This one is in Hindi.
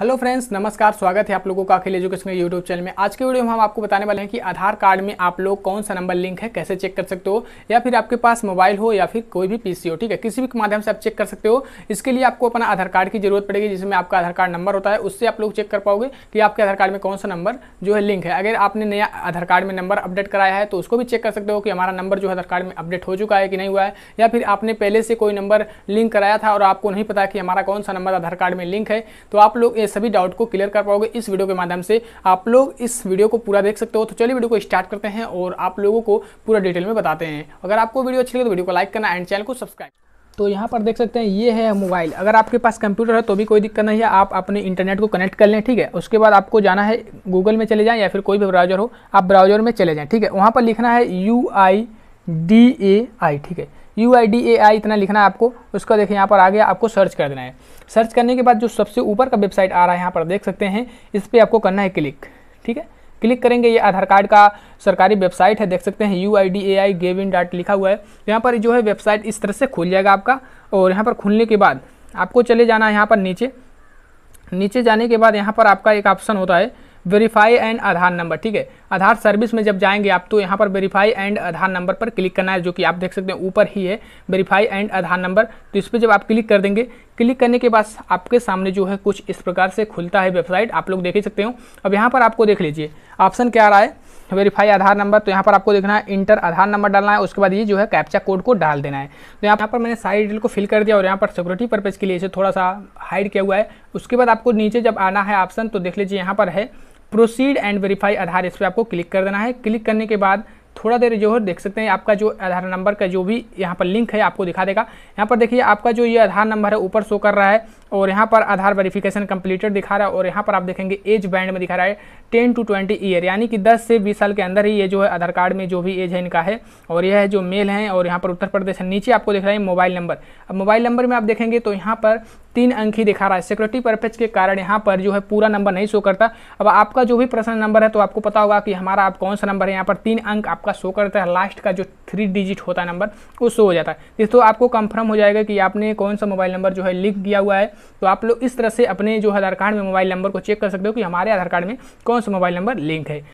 हेलो फ्रेंड्स नमस्कार स्वागत है आप लोगों का अखिल एजुकेशन के यूट्यूब चैनल में आज के वीडियो में हम आपको बताने वाले हैं कि आधार कार्ड में आप लोग कौन सा नंबर लिंक है कैसे चेक कर सकते हो या फिर आपके पास मोबाइल हो या फिर कोई भी पीसी हो ठीक है किसी भी माध्यम से आप चेक कर सकते हो इसके लिए आपको अपना आधार कार्ड की जरूरत पड़ेगी जिसमें आपका आधार कार्ड नंबर होता है उससे आप लोग चेक कर पाओगे कि आपके आधार कार्ड में कौन सा नंबर जो है लिंक है अगर आपने नया आधार कार्ड में नंबर अपडेट कराया है तो उसको भी चेक कर सकते हो कि हमारा नंबर जो आधार कार्ड में अपडेट हो चुका है कि नहीं हुआ है या फिर आपने पहले से कोई नंबर लिंक कराया था और आपको नहीं पता कि हमारा कौन सा नंबर आधार कार्ड में लिंक है तो आप लोग अपने सभी डाउट को क्लियर कर पाओगे इस वीडियो के माध्यम से आप लोग इस वीडियो को पूरा देख सकते हो तो चलिए वीडियो को स्टार्ट करते हैं और आप लोगों को पूरा डिटेल में बताते हैं अगर आपको वीडियो अच्छी लगे तो वीडियो को लाइक करना एंड चैनल को सब्सक्राइब तो यहाँ पर देख सकते हैं ये है मोबाइल अगर आपके पास कंप्यूटर है तो भी कोई दिक्कत नहीं है आप अपने इंटरनेट को कनेक्ट कर लें ठीक है उसके बाद आपको जाना है गूगल में चले जाएं या फिर कोई भी ब्राउजर हो आप ब्राउजर में चले जाएं ठीक है वहाँ पर लिखना है यू आई डी ए आई ठीक है यू आई डी ए आई इतना लिखना है आपको उसका देखिए यहाँ पर आ गया आपको सर्च कर देना है सर्च करने के बाद जो सबसे ऊपर का वेबसाइट आ रहा है यहाँ पर देख सकते हैं इस पर आपको करना है क्लिक ठीक है क्लिक करेंगे ये आधार कार्ड का सरकारी वेबसाइट है देख सकते हैं U I D A I gov in dot लिखा हुआ है यहाँ पर जो है वेबसाइट इस तरह से खुल जाएगा आपका और यहाँ पर खुलने के बाद आपको चले जाना है यहाँ पर नीचे नीचे जाने के बाद यहाँ पर आपका एक ऑप्शन होता है वेरीफाई एंड आधार नंबर ठीक है आधार सर्विस में जब जाएंगे आप तो यहाँ पर वेरीफाई एंड आधार नंबर पर क्लिक करना है जो कि आप देख सकते हैं ऊपर ही है वेरीफाई एंड आधार नंबर तो इस पर जब आप क्लिक कर देंगे क्लिक करने के बाद आपके सामने जो है कुछ इस प्रकार से खुलता है वेबसाइट आप लोग देख ही सकते हो अब यहाँ पर आपको देख लीजिए ऑप्शन क्या रहा है वेरीफाई आधार नंबर तो यहाँ पर आपको देखना है इंटर आधार नंबर डालना है उसके बाद ये जो है कैप्चा कोड को डाल देना है तो यहाँ पर मैंने सारी डिटेल को फिल कर दिया और यहाँ पर सिक्योरिटी पर्पज़ के लिए इसे थोड़ा सा हाइड किया हुआ है उसके बाद आपको नीचे जब आना है ऑप्शन तो देख लीजिए यहाँ पर है प्रोसीड एंड वेरीफाई आधार इस पर आपको क्लिक कर देना है क्लिक करने के बाद थोड़ा देर जो है देख सकते हैं आपका जो आधार नंबर का जो भी यहाँ पर लिंक है आपको दिखा देगा यहाँ पर देखिए आपका जो ये आधार नंबर है ऊपर शो कर रहा है और यहाँ पर आधार वेरिफिकेशन कंप्लीटेड दिखा रहा है और यहाँ पर आप देखेंगे एज बैंड में दिखा रहा है टेन टू ट्वेंटी ईयर यानी कि दस से बीस साल के अंदर ही ये जो है आधार कार्ड में जो भी एज है इनका है और यह है जो मेल है और यहाँ पर उत्तर प्रदेश है नीचे आपको दिख रहा है मोबाइल नंबर अब मोबाइल नंबर में आप देखेंगे तो यहाँ पर तीन अंक ही दिखा रहा है सिक्योरिटी परपेज के कारण यहाँ पर जो है पूरा नंबर नहीं शो करता अब आपका जो भी प्रश्न नंबर है तो आपको पता होगा कि हमारा आप कौन सा नंबर है यहाँ पर तीन अंक आपका शो करता है लास्ट का जो थ्री डिजिट होता है नंबर वो शो हो जाता है तो आपको कंफर्म हो जाएगा कि आपने कौन सा मोबाइल नंबर जो है लिख दिया हुआ है तो आप लोग इस तरह से अपने जो आधार कार्ड में मोबाइल नंबर को चेक कर सकते हो कि हमारे आधार कार्ड में कौन सा मोबाइल नंबर लिंक है